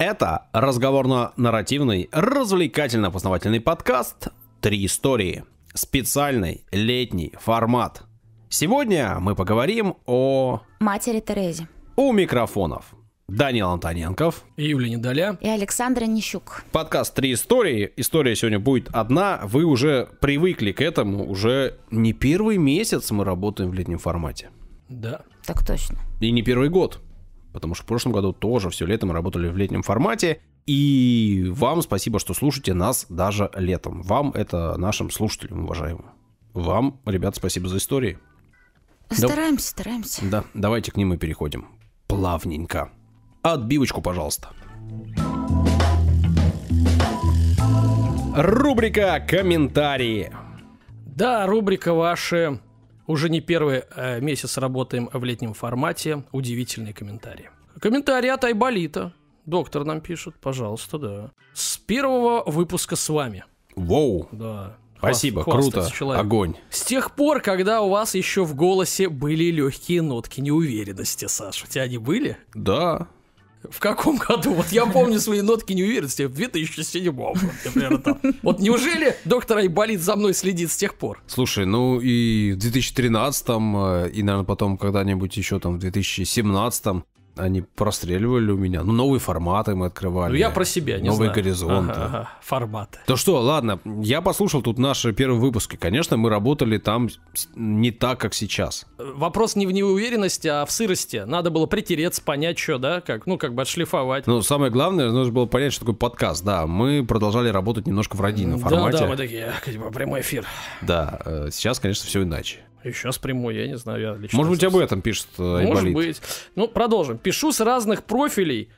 Это разговорно-нарративный, развлекательно-познавательный подкаст «Три истории». Специальный летний формат. Сегодня мы поговорим о... Матери Терезе. У микрофонов. Данил Антоненков. И Юлия Недоля. И Александра Нищук. Подкаст «Три истории». История сегодня будет одна. Вы уже привыкли к этому. Уже не первый месяц мы работаем в летнем формате. Да. Так точно. И не первый год потому что в прошлом году тоже все летом работали в летнем формате. И вам спасибо, что слушаете нас даже летом. Вам это нашим слушателям, уважаемым. Вам, ребят, спасибо за истории. Стараемся, да... стараемся. Да, давайте к ним и переходим. Плавненько. Отбивочку, пожалуйста. Рубрика «Комментарии». Да, рубрика «Ваши уже не первый э, месяц работаем в летнем формате. Удивительные комментарии. Комментарий от Айболита. Доктор нам пишет, пожалуйста, да. С первого выпуска с вами. Воу. Да. Спасибо, Хваст, круто, человек. огонь. С тех пор, когда у вас еще в голосе были легкие нотки неуверенности, Саша, у тебя они были? Да, в каком году? Вот я помню свои нотки неуверенности в 2007 вот, например, там. Вот неужели доктор Айболит за мной следит с тех пор? Слушай, ну и в 2013 э, и, наверное, потом когда-нибудь еще там в 2017 они простреливали у меня. Ну, новые форматы мы открывали. Ну, я про себя, не Новые знаю. горизонты. Ага, ага. Форматы. То что, ладно, я послушал тут наши первые выпуски. Конечно, мы работали там не так, как сейчас. Вопрос не в неуверенности, а в сырости. Надо было притереться, понять, что, да, как, ну, как бы отшлифовать. Ну, самое главное, нужно было понять, что такое подкаст, да. Мы продолжали работать немножко в родинном да, формате. Да, да, мы такие, как типа, бы прямой эфир. Да, э, сейчас, конечно, все иначе. Еще с прямой, я не знаю, я лично. Может быть, об этом пишет э, Айболит. Может быть. Ну, продолжим. Пишу с разных профилей,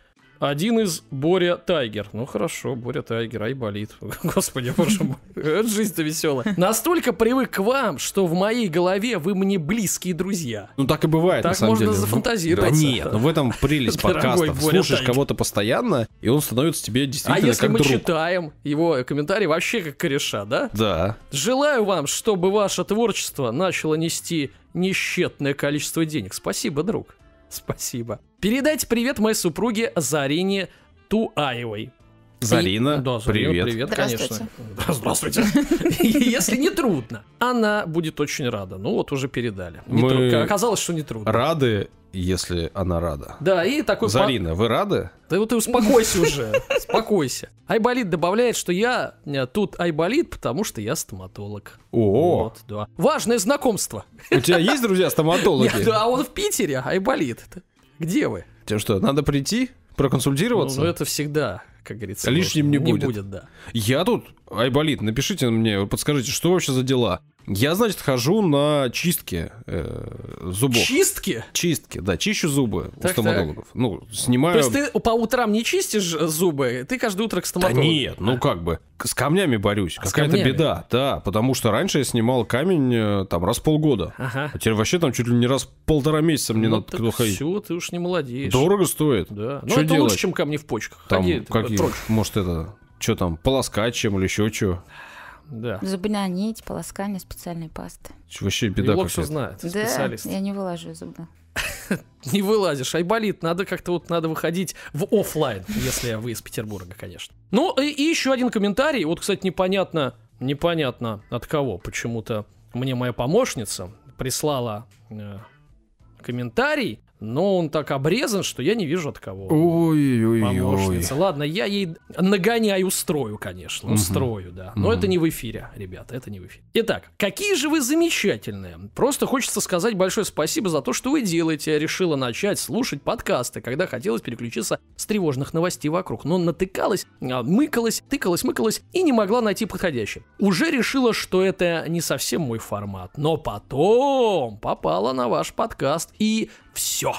один из Боря Тайгер. Ну хорошо, Боря Тайгер, ай болит. Господи, боже мой, жизнь-то веселая. Настолько привык к вам, что в моей голове вы мне близкие друзья. Ну так и бывает, так на самом деле. Так можно зафантазировать. Да нет, ну в этом прелесть подкастов. Слушаешь кого-то постоянно, и он становится тебе а действительно как друг. А если мы читаем его комментарии вообще как кореша, да? Да. Желаю вам, чтобы ваше творчество начало нести несчетное количество денег. Спасибо, друг. Спасибо. Передайте привет моей супруге Зарине Туаевой. Зарина, и... да, Зарина, привет. привет Здравствуйте. конечно. Здравствуйте. Если не трудно, она будет очень рада. Ну вот уже передали. Оказалось, что не трудно. Рады если она рада. Да, и такой... Зарина, пар... вы рады? Да вот ты успокойся уже, успокойся. Айболит добавляет, что я э, тут Айболит, потому что я стоматолог. О, вот, да. Важное знакомство. У тебя есть друзья стоматологи? Да, он в Питере, Айболит. Где вы? Тем что, надо прийти, проконсультироваться? Ну, ну это всегда, как говорится. Лишним не будет. Не будет, да. Я тут Айболит, напишите мне, подскажите, что вообще за дела? Я, значит, хожу на чистки э, зубов. Чистки? Чистки, да, чищу зубы так, у стоматологов. Так. Ну, снимаю... То есть ты по утрам не чистишь зубы, ты каждое утро к стоматологу? Да нет, ну как бы, с камнями борюсь, а какая-то беда, да, потому что раньше я снимал камень э, там раз в полгода, ага. а теперь вообще там чуть ли не раз в полтора месяца мне ну, надо туда ходить. все, ты уж не молодец. Дорого стоит. Да, ну это делать? лучше, чем камни в почках. Там, Ходи, как трочь. Э, может это что там, полоскать чем или еще что. Да. Зубная нить, полоскание специальной пасты. Вообще беда Его все знает, да, специалист. я не вылажу зубы. Не вылазишь, айболит, надо как-то вот надо выходить в офлайн, если вы из Петербурга, конечно. Ну и, еще один комментарий, вот, кстати, непонятно, непонятно от кого, почему-то мне моя помощница прислала э, комментарий, но он так обрезан, что я не вижу от кого. Ой-ой-ой. Ладно, я ей нагоняй устрою, конечно. Угу. Устрою, да. Но угу. это не в эфире, ребята, это не в эфире. Итак, какие же вы замечательные. Просто хочется сказать большое спасибо за то, что вы делаете. Я решила начать слушать подкасты, когда хотелось переключиться с тревожных новостей вокруг. Но натыкалась, а, мыкалась, тыкалась, мыкалась и не могла найти подходящее. Уже решила, что это не совсем мой формат. Но потом попала на ваш подкаст и все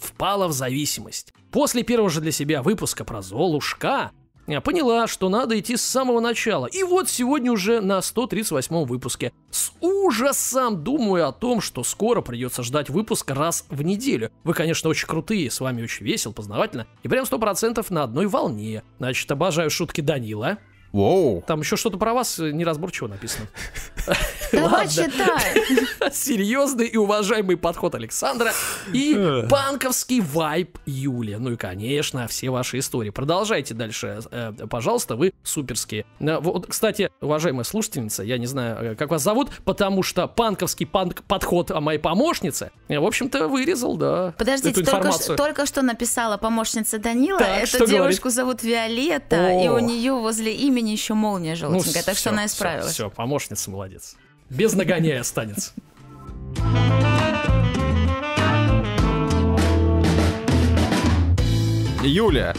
впала в зависимость. После первого же для себя выпуска про Золушка я поняла, что надо идти с самого начала. И вот сегодня уже на 138 выпуске. С ужасом думаю о том, что скоро придется ждать выпуск раз в неделю. Вы, конечно, очень крутые, с вами очень весело, познавательно. И прям 100% на одной волне. Значит, обожаю шутки Данила. Воу. Там еще что-то про вас э, неразборчиво написано. Давай читай. Серьезный и уважаемый подход Александра и банковский вайп Юли. Ну и, конечно, все ваши истории. Продолжайте дальше, э, э, пожалуйста, вы суперские. Вот, кстати, уважаемая слушательница, я не знаю, как вас зовут, потому что банковский панк подход о моей помощнице, в общем-то, вырезал, да, Подождите, только, ш- только что написала помощница Данила. Так, Эту девушку говорит? зовут Виолетта, О. и у нее возле имени времени еще молния ну, желтенькая, ну, так все, что она исправилась. Все, все, помощница молодец. Без нагоняя останется. Юля,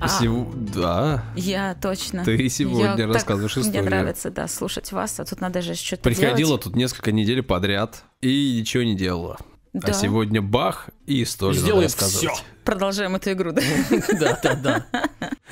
а, Сего... Да. Я точно. Ты сегодня я рассказываешь так... историю. Мне нравится, да, слушать вас, а тут надо же что-то Приходила делать. тут несколько недель подряд и ничего не делала. А да. А сегодня бах и историю Сделаем рассказывать. Все. Продолжаем эту игру, да? Да, да, да.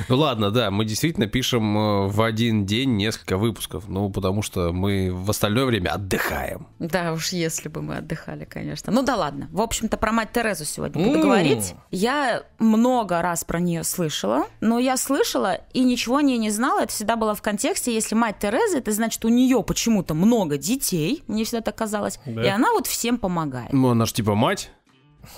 Ну ладно, да, мы действительно пишем э, в один день несколько выпусков, ну потому что мы в остальное время отдыхаем. Да, уж если бы мы отдыхали, конечно. Ну да ладно. В общем-то, про мать Терезу сегодня буду говорить. Я много раз про нее слышала, но я слышала и ничего о ней не знала. Это всегда было в контексте, если мать Терезы это значит, у нее почему-то много детей, мне всегда так казалось, и она вот всем помогает. Ну она же типа мать.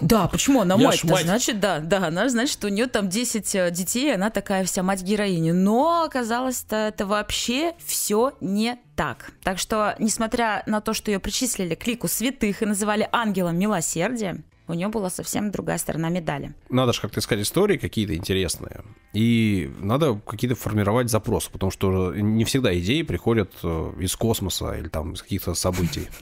Да, почему она мать? мать. Значит, да, да, она значит, у нее там 10 э, детей, она такая вся мать героиня. Но оказалось-то это вообще все не так. Так что, несмотря на то, что ее причислили к лику святых и называли ангелом милосердия, у нее была совсем другая сторона медали. Надо же как-то искать истории какие-то интересные. И надо какие-то формировать запросы, потому что не всегда идеи приходят э, из космоса или там из каких-то событий.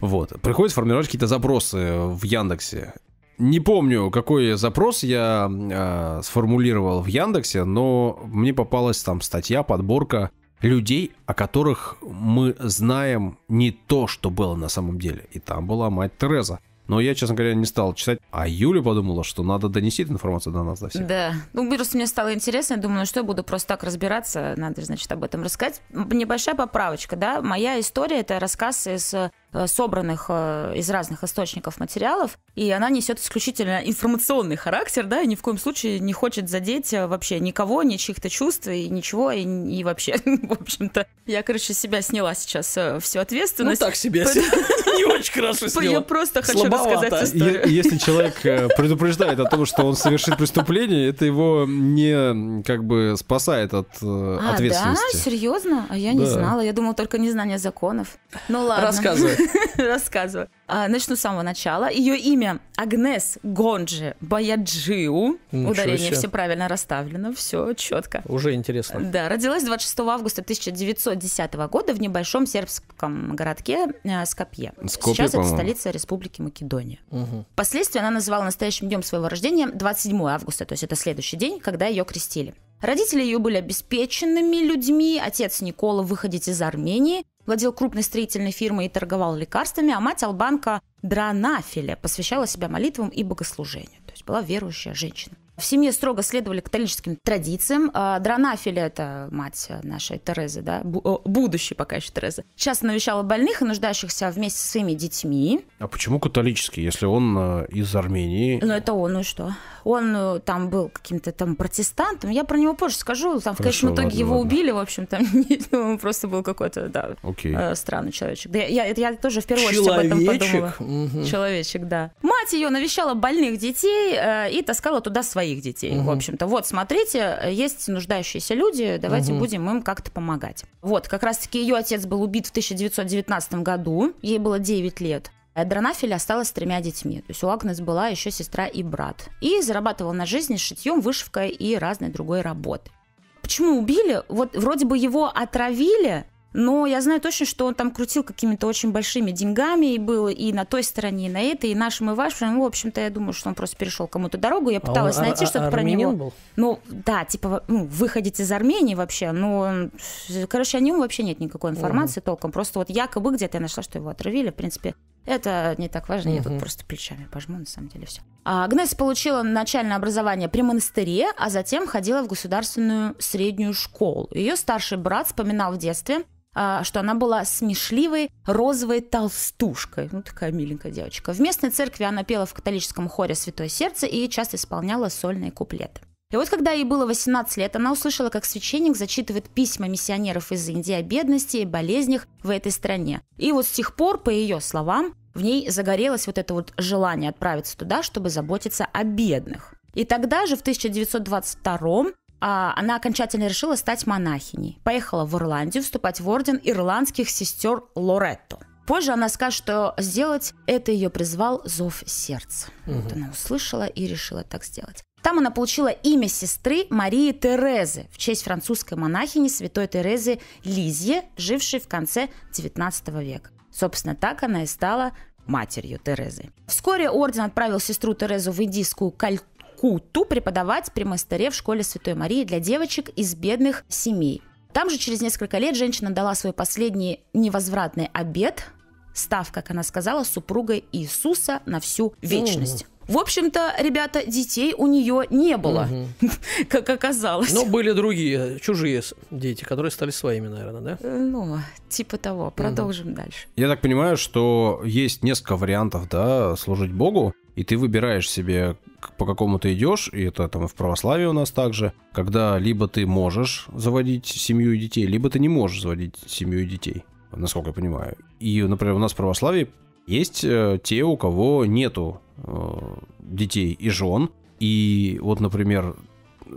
Вот. Приходится формировать какие-то запросы в Яндексе. Не помню, какой запрос я э, сформулировал в Яндексе, но мне попалась там статья, подборка людей, о которых мы знаем не то, что было на самом деле. И там была мать Тереза. Но я, честно говоря, не стал читать. А Юля подумала, что надо донести эту информацию до нас, до всех. Да. Ну, просто мне стало интересно. Я думаю, ну что, я буду просто так разбираться. Надо, значит, об этом рассказать. Небольшая поправочка, да. Моя история — это рассказ из Э, собранных э, из разных источников материалов, и она несет исключительно информационный характер, да, и ни в коем случае не хочет задеть э, вообще никого, ни чьих-то чувств, и ничего, и, и вообще, в общем-то. Я, короче, себя сняла сейчас всю ответственность. Ну, так себе. Не очень хорошо сняла. Я просто хочу рассказать историю. Если человек предупреждает о том, что он совершит преступление, это его не как бы спасает от ответственности. А, да? Серьезно? А я не знала. Я думала, только незнание законов. Ну, ладно. Рассказывай. рассказываю. А, начну с самого начала. Ее имя Агнес Гонджи Баяджиу. Ничего Ударение себе. все правильно расставлено, все четко. Уже интересно. Да, родилась 26 августа 1910 года в небольшом сербском городке э, Скопье. Скопье Сейчас это столица Республики Македония. Угу. Впоследствии она называла настоящим днем своего рождения 27 августа, то есть это следующий день, когда ее крестили. Родители ее были обеспеченными людьми, отец Никола выходить из Армении, владел крупной строительной фирмой и торговал лекарствами, а мать албанка Дранафиля посвящала себя молитвам и богослужению. То есть была верующая женщина. В семье строго следовали католическим традициям. А, Дранафиля, это мать нашей Терезы, да, будущей пока еще Терезы, часто навещала больных и нуждающихся вместе с своими детьми. А почему католический, если он э, из Армении? Ну, это он, ну и что? он э, там был каким-то там протестантом. Я про него позже скажу. Там Хорошо, в конечном итоге ладно, его ладно. убили, в общем, то ну, он просто был какой-то, да, okay. Э, странный человечек. Да, я, я тоже в первую очередь об этом подумала. Угу. Человечек, да. Мать ее навещала больных детей э, и таскала туда своих детей, угу. в общем-то. Вот, смотрите, есть нуждающиеся люди, давайте угу. будем им как-то помогать. Вот, как раз-таки ее отец был убит в 1919 году, ей было 9 лет. От э, Дранафеля осталась с тремя детьми. То есть у Агнес была еще сестра и брат. И зарабатывал на жизнь шитьем, вышивкой и разной другой работой. Почему убили? Вот вроде бы его отравили, но я знаю точно, что он там крутил какими-то очень большими деньгами и был и на той стороне, и на этой, и нашим, и вашим. Ну, в общем-то, я думаю, что он просто перешел кому-то дорогу. Я пыталась а он, найти а, что-то про него. Был? Ну, да, типа, ну, выходить из Армении вообще. Ну, короче, о нем вообще нет никакой информации угу. толком. Просто вот якобы где-то я нашла, что его отравили. В принципе, это не так важно, угу. я тут просто плечами пожму, на самом деле все. А Агнес получила начальное образование при монастыре, а затем ходила в государственную среднюю школу. Ее старший брат вспоминал в детстве, а, что она была смешливой розовой толстушкой. Ну, такая миленькая девочка. В местной церкви она пела в католическом хоре «Святое сердце» и часто исполняла сольные куплеты. И вот когда ей было 18 лет, она услышала, как священник зачитывает письма миссионеров из Индии о бедности и болезнях в этой стране. И вот с тех пор, по ее словам, в ней загорелось вот это вот желание отправиться туда, чтобы заботиться о бедных. И тогда же, в 1922 а, она окончательно решила стать монахиней. Поехала в Ирландию вступать в орден ирландских сестер Лоретто. Позже она скажет, что сделать это ее призвал зов сердца. Угу. Вот она услышала и решила так сделать. Там она получила имя сестры Марии Терезы в честь французской монахини святой Терезы Лизье, жившей в конце XIX века. Собственно, так она и стала матерью Терезы. Вскоре орден отправил сестру Терезу в индийскую Калькуту преподавать при монастыре в школе Святой Марии для девочек из бедных семей. Там же через несколько лет женщина дала свой последний невозвратный обед, став, как она сказала, супругой Иисуса на всю вечность. В общем-то, ребята, детей у нее не было, угу. как оказалось. Но были другие, чужие дети, которые стали своими, наверное, да? Э, ну, типа того. Продолжим угу. дальше. Я так понимаю, что есть несколько вариантов, да, служить Богу и ты выбираешь себе, по какому ты идешь, и это там и в православии у нас также, когда либо ты можешь заводить семью и детей, либо ты не можешь заводить семью и детей, насколько я понимаю. И, например, у нас в православии есть э, те, у кого нету Э, детей и жен. И вот, например,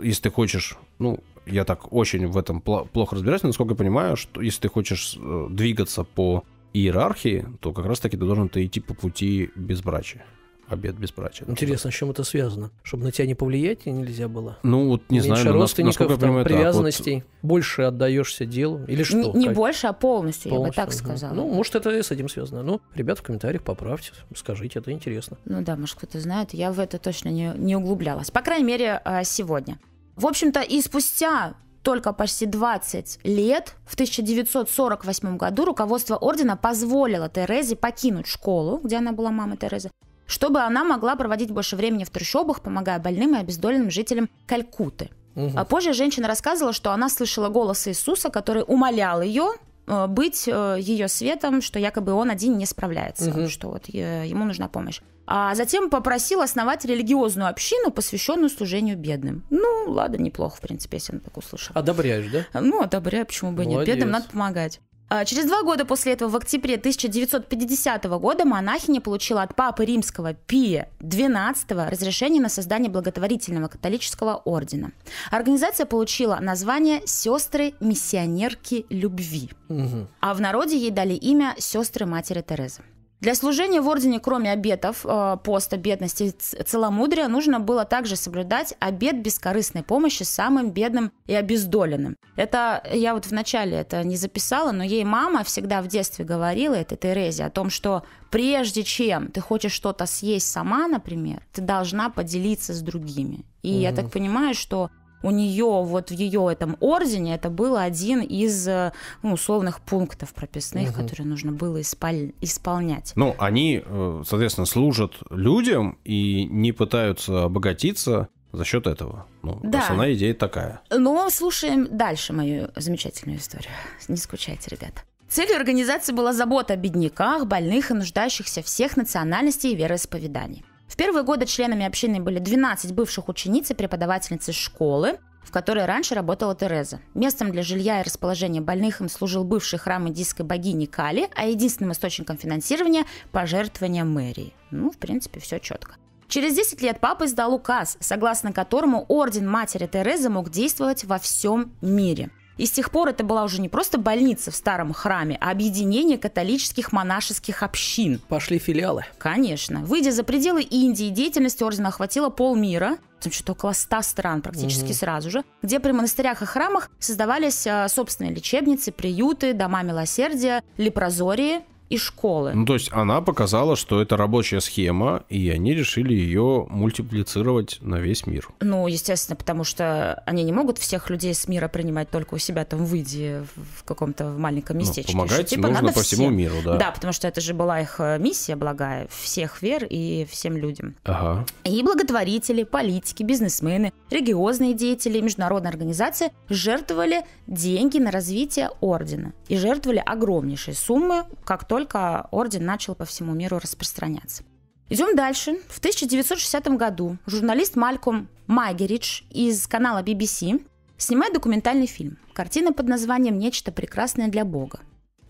если ты хочешь, ну, я так очень в этом плохо разбираюсь, но насколько я понимаю, что если ты хочешь э, двигаться по иерархии, то как раз-таки ты должен идти по пути безбрачия побед безбрачия. Интересно, с чем это связано? Чтобы на тебя не повлиять нельзя было? Ну, вот не Меньше знаю. Меньше родственников, насколько я понимаю, там, привязанностей, вот... больше отдаешься делу или что? Не, не как? больше, а полностью, полностью, я бы так сказала. Ну, может, это с этим связано. Ну, ребят, в комментариях поправьте, скажите, это интересно. Ну да, может, кто-то знает, я в это точно не, не углублялась. По крайней мере, э, сегодня. В общем-то, и спустя только почти 20 лет, в 1948 году руководство ордена позволило Терезе покинуть школу, где она была мамой Терезы, чтобы она могла проводить больше времени в трущобах, помогая больным и обездоленным жителям Калькуты. Угу. А позже женщина рассказывала, что она слышала голос Иисуса, который умолял ее э, быть э, ее светом, что якобы он один не справляется, угу. что вот э, ему нужна помощь. А затем попросил основать религиозную общину, посвященную служению бедным. Ну, ладно, неплохо, в принципе, если она так услышала. Одобряешь, да? Ну, одобряю, почему бы и нет. Бедным надо помогать. А, через два года после этого, в октябре 1950 года, монахиня получила от папы римского Пия XII разрешение на создание благотворительного католического ордена. Организация получила название «Сестры миссионерки любви», угу. а в народе ей дали имя «Сестры матери Терезы». Для служения в ордене, кроме обетов, э, поста, бедности целомудрия, нужно было также соблюдать обет бескорыстной помощи самым бедным и обездоленным. Это я вот вначале это не записала, но ей мама всегда в детстве говорила, этой Терезе, о том, что прежде чем ты хочешь что-то съесть сама, например, ты должна поделиться с другими. И угу. я так понимаю, что у нее вот в ее этом ордене это был один из э, ну, условных пунктов прописных, угу. которые нужно было исполь... исполнять. Ну, они, э, соответственно, служат людям и не пытаются обогатиться за счет этого. Ну, да. основная идея такая. Но ну, слушаем дальше мою замечательную историю. Не скучайте, ребята. Целью организации была забота о бедняках, больных и нуждающихся всех национальностей и вероисповеданий. В первые годы членами общины были 12 бывших учениц и преподавательниц из школы, в которой раньше работала Тереза. Местом для жилья и расположения больных им служил бывший храм индийской богини Кали, а единственным источником финансирования – пожертвования мэрии. Ну, в принципе, все четко. Через 10 лет папа издал указ, согласно которому орден матери Терезы мог действовать во всем мире – и с тех пор это была уже не просто больница в старом храме, а объединение католических монашеских общин. Пошли филиалы. Конечно. Выйдя за пределы Индии, деятельность ордена охватила полмира, там что-то около ста стран практически угу. сразу же, где при монастырях и храмах создавались э, собственные лечебницы, приюты, дома милосердия, лепрозории, и школы. Ну, то есть она показала, что это рабочая схема, и они решили ее мультиплицировать на весь мир. Ну, естественно, потому что они не могут всех людей с мира принимать только у себя там в Индии, в каком-то маленьком ну, местечке. Ну, помогать что, типа, нужно по всем. всему миру, да. Да, потому что это же была их э, миссия благая, всех вер и всем людям. Ага. И благотворители, политики, бизнесмены, религиозные деятели, международные организации жертвовали деньги на развитие ордена. И жертвовали огромнейшие суммы, как только только орден начал по всему миру распространяться. Идем дальше. В 1960 году журналист Мальком Магеридж из канала BBC снимает документальный фильм. Картина под названием «Нечто прекрасное для Бога».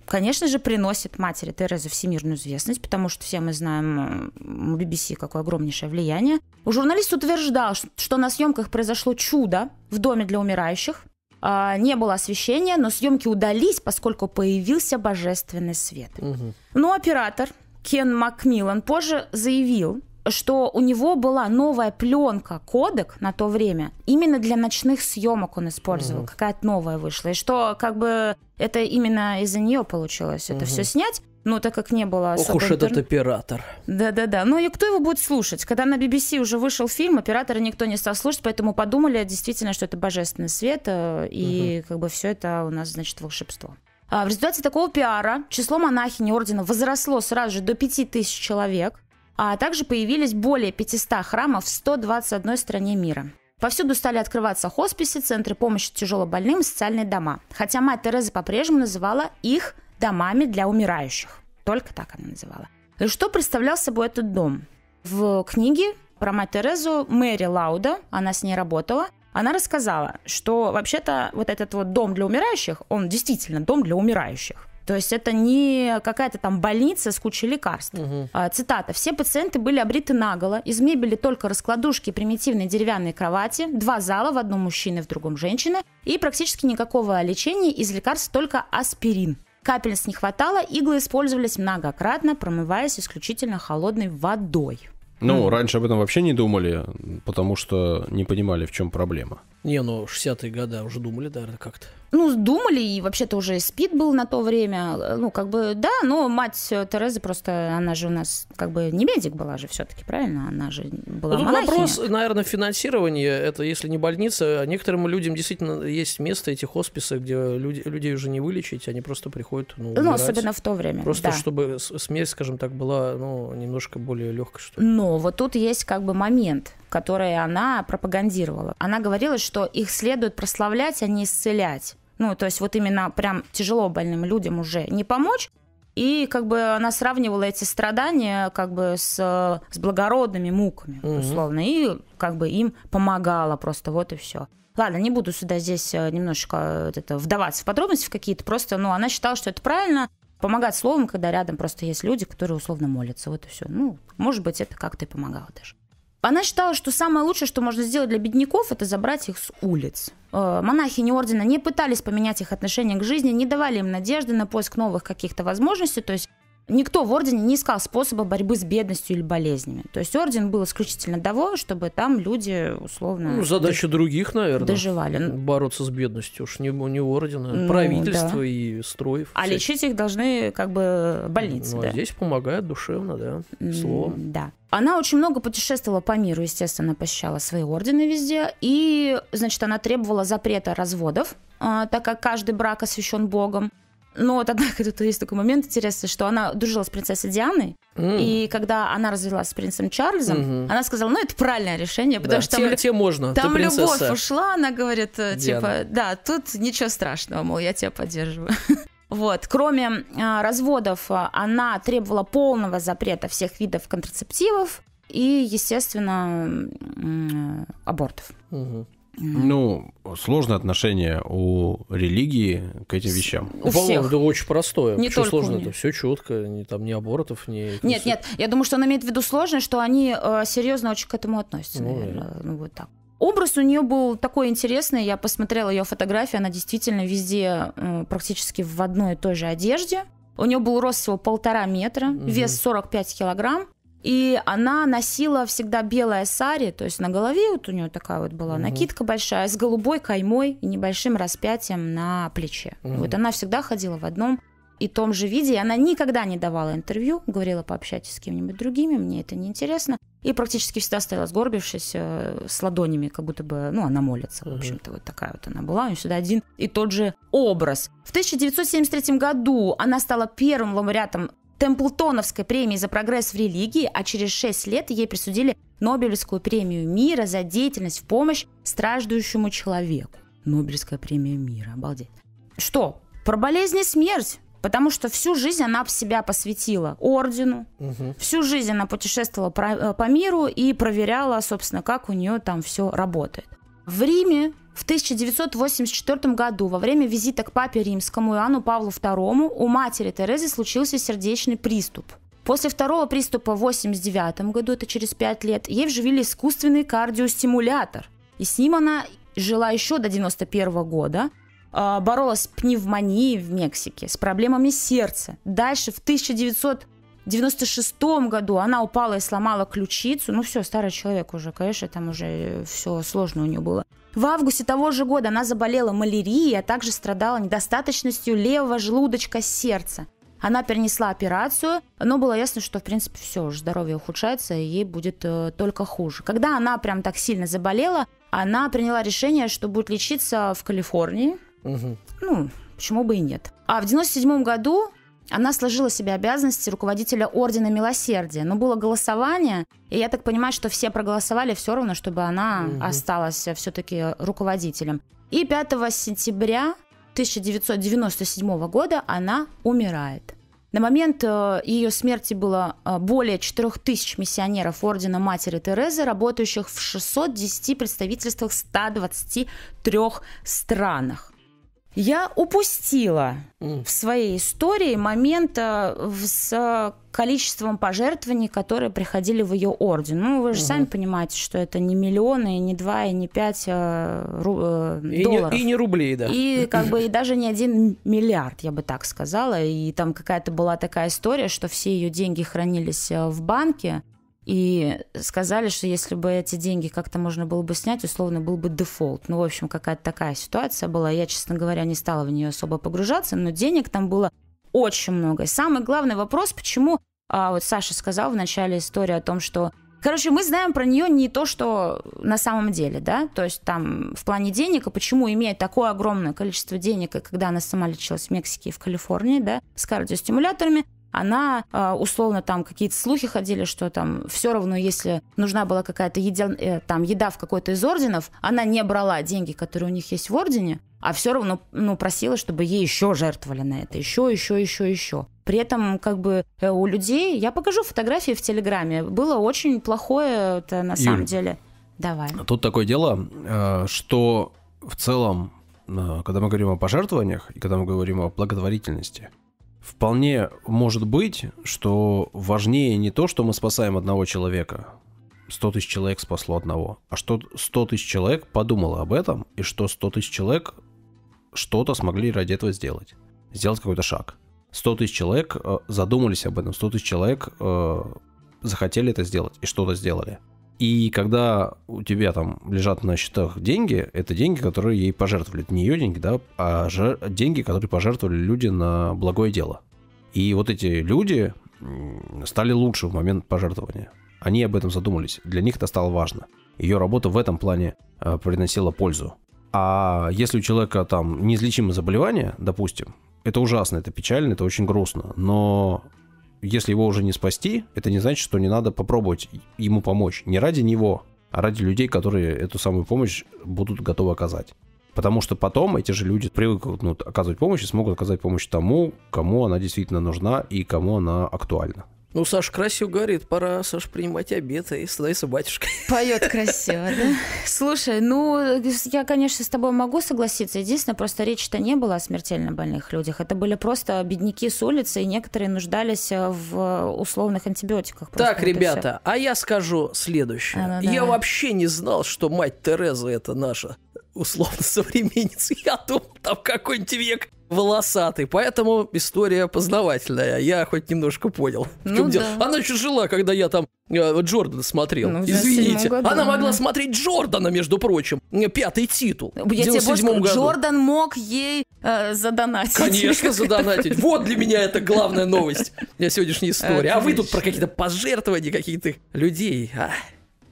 Конечно же, приносит матери Терезы всемирную известность, потому что все мы знаем у BBC какое огромнейшее влияние. Журналист утверждал, что на съемках произошло чудо в доме для умирающих, а, не было освещения, но съемки удались, поскольку появился божественный свет. Угу. Но оператор Кен Макмиллан позже заявил, что у него была новая пленка, кодек на то время. Именно для ночных съемок он использовал. mm Какая-то новая вышла. И что как бы это именно из-за нее получилось mm это все снять. Ну, так как не было особо... Ох уж интер... этот оператор. Да-да-да. Ну и кто его будет слушать? Когда на BBC уже вышел фильм, оператора никто не стал слушать, поэтому подумали действительно, что это божественный свет, э, и угу. как бы все это у нас, значит, волшебство. А в результате такого пиара число монахинь ордена возросло сразу же до 5000 человек, а также появились более 500 храмов в 121 стране мира. Повсюду стали открываться хосписы, центры помощи тяжелобольным, социальные дома. Хотя мать Тереза по-прежнему называла их домами для умирающих. Только так она называла. И что представлял собой этот дом? В книге про мать Терезу Мэри Лауда, она с ней работала, она рассказала, что вообще-то вот этот вот дом для умирающих, он действительно дом для умирающих. То есть это не какая-то там больница с кучей лекарств. Угу. Цитата. «Все пациенты были обриты наголо. Из мебели только раскладушки и примитивные деревянные кровати. Два зала, в одном мужчины, в другом женщины. И практически никакого лечения. Из лекарств только аспирин». Капельниц не хватало, иглы использовались многократно, промываясь исключительно холодной водой. Ну, mm. раньше об этом вообще не думали, потому что не понимали, в чем проблема. Не, ну, 60-е годы уже думали, наверное, как-то ну, думали, и вообще-то уже спит был на то время, э, ну, как бы, да, но мать э, Терезы просто, она же у нас, как бы, не медик была же все-таки, правильно? Она же была ну, Вопрос, наверное, финансирования, это если не больница, а некоторым людям действительно есть место, эти хосписы, где люди, людей уже не вылечить, они просто приходят, ну, ну умирать. Ну, особенно в то время, Просто да. чтобы смерть, скажем так, была, ну, немножко более легкой, что ли. Но вот тут есть, как бы, момент, который она пропагандировала. Она говорила, что их следует прославлять, а не исцелять. Ну, то есть вот именно прям тяжело больным людям уже не помочь. И как бы она сравнивала эти страдания как бы с, с благородными муками, угу. условно, и как бы им помогала просто, вот и все. Ладно, не буду сюда здесь э, немножечко э, вот это, вдаваться в подробности в какие-то, просто, ну, она считала, что это правильно, помогать словом, когда рядом просто есть люди, которые условно молятся, вот и все. Ну, может быть, это как-то и помогало даже. Она считала, что самое лучшее, что можно сделать для бедняков, это забрать их с улиц. Э, Монахини ордена не пытались поменять их отношение к жизни, не давали им надежды на поиск новых каких-то возможностей. То есть Никто в ордене не искал способа борьбы с бедностью или болезнями. То есть орден был исключительно того, чтобы там люди условно... Ну, задача дож... других, наверное. Доживали. Ну, Бороться с бедностью уж не, не ордена, а ну, правительство да. и строев. А всяких. лечить их должны как бы больницы. Ну, а да. а здесь помогает душевно, да, слово. Mm, да. Она очень много путешествовала по миру, естественно, посещала свои ордены везде. И, значит, она требовала запрета разводов, а, так как каждый брак освящен Богом. Но вот, однако, тут есть такой момент интересный, что она дружила с принцессой Дианой, mm. и когда она развелась с принцем Чарльзом, mm-hmm. она сказала, ну, это правильное решение, потому да, что там, те можно, там любовь ушла, она говорит, э, типа, Диана. типа, да, тут ничего страшного, мол, я тебя поддерживаю. Вот. Кроме э, разводов, она требовала полного запрета всех видов контрацептивов и, естественно, э, абортов. Угу. Ну, сложное отношение у религии к этим вещам. У всех. Да, очень простое. Не Почему сложно? Это все четко, не, там ни оборотов, ни... Нет, нет, я думаю, что она имеет в виду сложное, что они э, серьезно очень к этому относятся, ну, наверное. Ну, вот так. Образ у нее был такой интересный, я посмотрела ее фотографии, она действительно везде э, практически в одной и той же одежде. У нее был рост всего полтора метра, угу. вес 45 килограмм. И она носила всегда белое сари, то есть на голове вот у нее такая вот была угу. накидка большая с голубой каймой и небольшим распятием на плече. Угу. Вот она всегда ходила в одном и том же виде, и она никогда не давала интервью, говорила пообщайтесь с кем-нибудь другими, мне это не интересно. И практически всегда стояла сгорбившись, э, с ладонями, как будто бы, ну, она молится, в общем-то, вот такая вот она была, у нее всегда один и тот же образ. В 1973 году она стала первым лауреатом Темплтоновской премии за прогресс в религии, а через 6 лет ей присудили Нобелевскую премию мира за деятельность в помощь страждущему человеку. Нобелевская премия мира, обалдеть. Что? Про болезнь и смерть. Потому что всю жизнь она себя посвятила ордену, угу. всю жизнь она путешествовала э, по миру и проверяла, собственно, как у нее там все работает. В Риме в 1984 году во время визита к папе римскому Иоанну Павлу II у матери Терезы случился сердечный приступ. После второго приступа в 1989 году, это через 5 лет, ей вживили искусственный кардиостимулятор. И с ним она жила еще до 1991 года, а, боролась с пневмонией в Мексике, с проблемами сердца. Дальше в 1996 году она упала и сломала ключицу. Ну все, старый человек уже, конечно, там уже э, все сложно у нее было. В августе того же года она заболела малярией, а также страдала недостаточностью левого желудочка сердца. Она перенесла операцию, но было ясно, что, в принципе, все, здоровье ухудшается, и ей будет э, только хуже. Когда она прям так сильно заболела, она приняла решение, что будет лечиться в Калифорнии. Угу. Ну, почему бы и нет. А в 97 году она сложила себе обязанности руководителя Ордена Милосердия. Но было голосование, и я так понимаю, что все проголосовали все равно, чтобы она угу. осталась э, все-таки руководителем. И 5 сентября 1997 года она умирает. На момент э, ее смерти было э, более 4000 миссионеров Ордена Матери Терезы, работающих в 610 представительствах 123 странах. Я упустила в своей истории момент э, с э, количеством пожертвований, которые приходили в ее орден. Ну, вы же mm сами понимаете, что это не миллионы, не два и не пять э, ру, э, и долларов. Не, и не рублей, да. И как бы и даже не один миллиард, я бы так сказала. И там какая-то была такая история, что все ее деньги хранились э, в банке, и сказали, что если бы эти деньги как-то можно было бы снять, условно был бы дефолт. Ну, в общем, какая-то такая ситуация была. Я, честно говоря, не стала в нее особо погружаться, но денег там было очень много. И самый главный вопрос, почему, а, вот Саша сказал в начале истории о том, что Короче, мы знаем про нее не то, что на самом деле, да, то есть там в плане денег, и а почему имеет такое огромное количество денег, и когда она сама лечилась в Мексике и в Калифорнии, да, с кардиостимуляторами, она, а, условно, там какие-то слухи ходили, что там все равно, если нужна была какая-то еда, э, там, еда в какой-то из орденов, она не брала деньги, которые у них есть в ордене, а все равно ну, просила, чтобы ей еще жертвовали на это, еще, еще, еще, еще. При этом, как бы, э, у людей... Я покажу фотографии в Телеграме. Было очень плохое это на Юль, самом деле. Давай. Тут такое дело, э, что в целом, когда мы говорим о пожертвованиях и когда мы говорим о благотворительности – Вполне может быть, что важнее не то, что мы спасаем одного человека, 100 тысяч человек спасло одного, а что 100 тысяч человек подумало об этом, и что 100 тысяч человек что-то смогли ради этого сделать, сделать какой-то шаг. 100 тысяч человек э, задумались об этом, 100 тысяч человек э, захотели это сделать и что-то сделали. И когда у тебя там лежат на счетах деньги, это деньги, которые ей пожертвовали. Это не ее деньги, да, а жер... деньги, которые пожертвовали люди на благое дело. И вот эти люди стали лучше в момент пожертвования. Они об этом задумались. Для них это стало важно. Ее работа в этом плане э, приносила пользу. А если у человека там неизлечимое заболевание, допустим, это ужасно, это печально, это очень грустно. Но если его уже не спасти, это не значит, что не надо попробовать ему помочь. Не ради него, а ради людей, которые эту самую помощь будут готовы оказать. Потому что потом эти же люди привыкнут ну, оказывать помощь и смогут оказать помощь тому, кому она действительно нужна и кому она актуальна. Ну, Саш красиво говорит, пора, Саш, принимать обед и а становиться батюшкой. Поет красиво, да? Слушай, ну, я, конечно, с тобой могу согласиться. Единственное, просто речь то не была о смертельно больных людях. Это были просто бедняки с улицы, и некоторые нуждались э, в условных антибиотиках. Просто так, ребята, все. а я скажу следующее. А, ну, я вообще не знал, что мать Тереза это наша условно современница. Я думал, там какой-нибудь век волосатый, поэтому история познавательная. Я хоть немножко понял. Ну, в чем да. дело? Она еще жила, когда я там э, Джордана смотрел. Ну, Извините. Году, она могла смотреть Джордана, между прочим. Э, пятый титул. Я в 97 году. Джордан мог ей э, задонатить. Конечно, задонатить. Вот для меня это главная новость сегодняшней истории. А вы тут про какие-то пожертвования каких-то людей. А?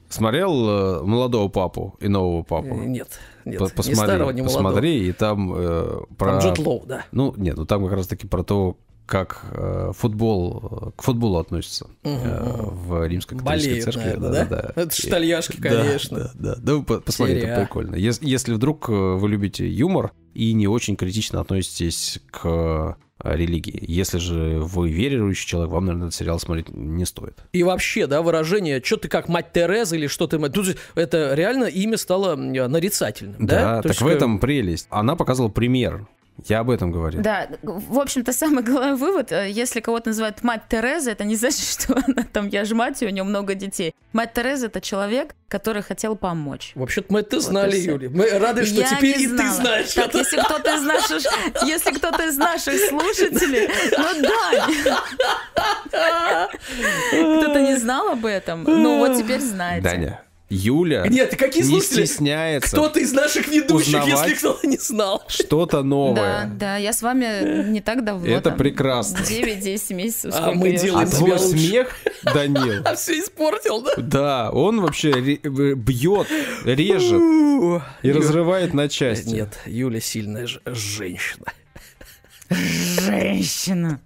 Смотрел э, молодого папу и нового папу? Э, нет. Нет, посмотри, не старого, не посмотри, и там э, про... Там Лоу, да. Ну, нет, ну там как раз-таки про то, как э, футбол э, к футболу относится угу, э, в римской католической церкви. Наверное, да, да, да. Это штальяшки, конечно. Да, да, да. Ну, посмотри, Серия. это прикольно. Если, если вдруг э, вы любите юмор и не очень критично относитесь к Э, религии. Если же вы верующий человек, вам, наверное, этот сериал смотреть не стоит. И вообще, да, выражение, что ты как мать Тереза или что ты мать... Тут это реально имя стало нарицательным, да? Да, То так есть... в этом прелесть. Она показывала пример я об этом говорю. Да, в общем-то, самый главный вывод, э, если кого-то называют мать Тереза, это не значит, что она там, я же мать, и у нее много детей. Мать Тереза – это человек, который хотел помочь. Вообще-то мы это вот знали, Юли. Мы рады, что я теперь и ты знаешь. Так, если кто-то из наших, если кто-то из наших слушателей, ну да. Кто-то не знал об этом, ну вот теперь знаете. Даня, Юля Нет, какие не слушатели? стесняется Кто-то из наших ведущих, если кто не знал. что-то новое. Да, да, я с вами не так давно. Это там, прекрасно. 9-10 месяцев. А мы делаем А твой лучше. смех, Данил, А все испортил, да? да, он вообще бьет, режет и разрывает на части. Нет, Юля сильная женщина. Женщина.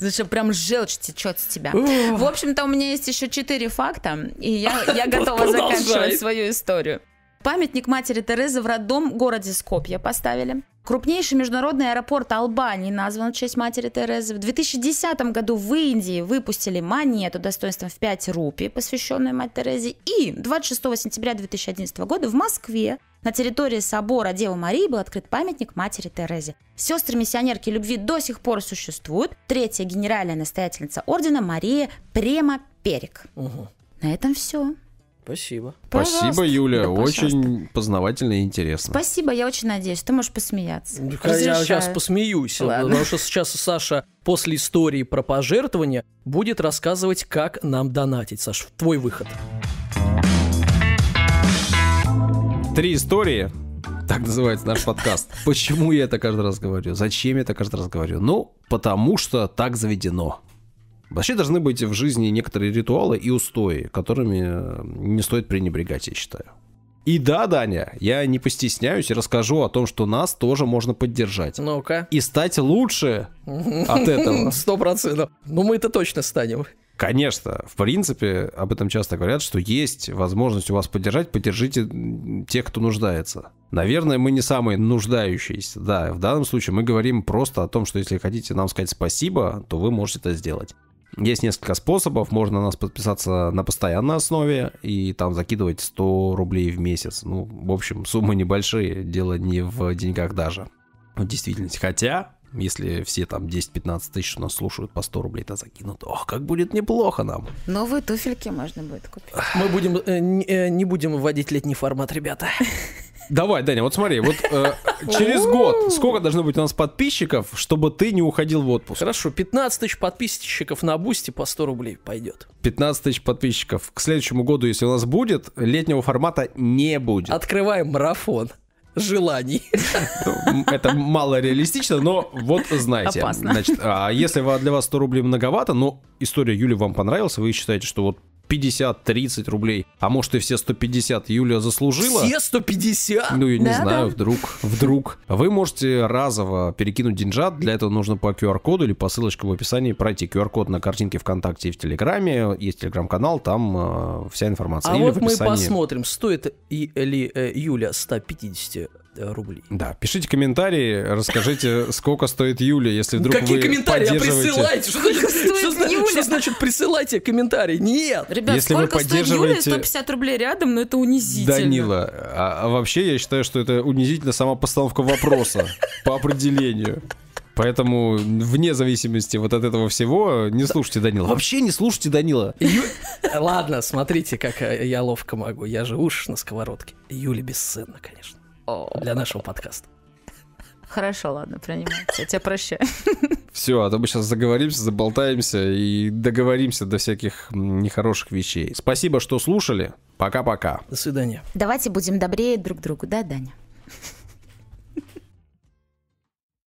Значит, прям желчь течет с тебя. В общем-то, у меня есть еще четыре факта, и я, я готова заканчивать свою историю. Памятник матери Терезы в родном городе Скопье поставили. Крупнейший международный аэропорт Албании назван в честь матери Терезы. В 2010 году в Индии выпустили монету достоинством в 5 рупий, посвященную мать Терезе. И 26 сентября 2011 года в Москве на территории собора Девы Марии был открыт памятник матери Терезе. Сестры миссионерки любви до сих пор существуют. Третья генеральная настоятельница ордена Мария Према Перек. Угу. На этом все. Спасибо. Пожалуйста. Спасибо, Юля. Да, очень познавательно и интересно. Спасибо, я очень надеюсь. Ты можешь посмеяться. Ну, я сейчас посмеюсь, Ладно. потому что сейчас Саша после истории про пожертвование будет рассказывать, как нам донатить. Саш, твой выход. Три истории. Так называется наш подкаст. Почему я это каждый раз говорю? Зачем я это каждый раз говорю? Ну, потому что так заведено. Вообще должны быть в жизни некоторые ритуалы и устои, которыми э, не стоит пренебрегать, я считаю. И да, Даня, я не постесняюсь и расскажу о том, что нас тоже можно поддержать. Ну-ка. И стать лучше от этого. Сто процентов. Ну мы это точно станем. Конечно, в принципе, об этом часто говорят, что есть возможность у вас поддержать, поддержите тех, кто нуждается. Наверное, мы не самые нуждающиеся. Да, в данном случае мы говорим просто о том, что если хотите нам сказать спасибо, то вы можете это сделать. Есть несколько способов. Можно на нас подписаться на постоянной основе и там закидывать 100 рублей в месяц. Ну, в общем, суммы небольшие, дело не в деньгах даже. В действительности. Хотя, если все там 10-15 тысяч нас слушают по 100 рублей-то закинут, ох, как будет неплохо нам. Новые туфельки можно будет купить. Мы будем, э, не, э, не будем вводить летний формат, ребята. Давай, Даня, вот смотри, вот э, через год сколько должно быть у нас подписчиков, чтобы ты не уходил в отпуск? Хорошо, 15 тысяч подписчиков на Бусти по 100 рублей пойдет. 15 тысяч подписчиков. К следующему году, если у нас будет, летнего формата не будет. Открываем марафон желаний. Ну, это мало реалистично, но вот знаете. Опасно. Значит, а если для вас 100 рублей многовато, но история Юли вам понравилась, вы считаете, что вот 50-30 рублей, а может и все 150 Юлия заслужила. Все 150? Ну, я не да, знаю, да. вдруг, вдруг. Вы можете разово перекинуть деньжат, для этого нужно по QR-коду или по ссылочке в описании пройти QR-код на картинке ВКонтакте и в Телеграме, есть Телеграм-канал, там э, вся информация. А или вот мы посмотрим, стоит и, ли э, Юля 150 Э, рублей. Да, пишите комментарии, расскажите, сколько стоит Юля, если вдруг Какие вы комментарии? А поддерживаете... А присылайте! Что, что, значит, что значит присылайте комментарии? Нет! Ребят, если сколько вы поддерживаете... стоит Юля? 150 рублей рядом, но это унизительно. Данила, а, а вообще я считаю, что это унизительно сама постановка вопроса по определению. Поэтому вне зависимости вот от этого всего не слушайте Данила. Вообще не слушайте Данила. Ю... Ладно, смотрите, как э, я ловко могу. Я же уж на сковородке. Юля бесценна, конечно. Для нашего подкаста. Хорошо, ладно, принимается. Я тебя прощаю. Все, а то мы сейчас заговоримся, заболтаемся и договоримся до всяких нехороших вещей. Спасибо, что слушали. Пока-пока. До свидания. Давайте будем добрее друг другу, да, Даня?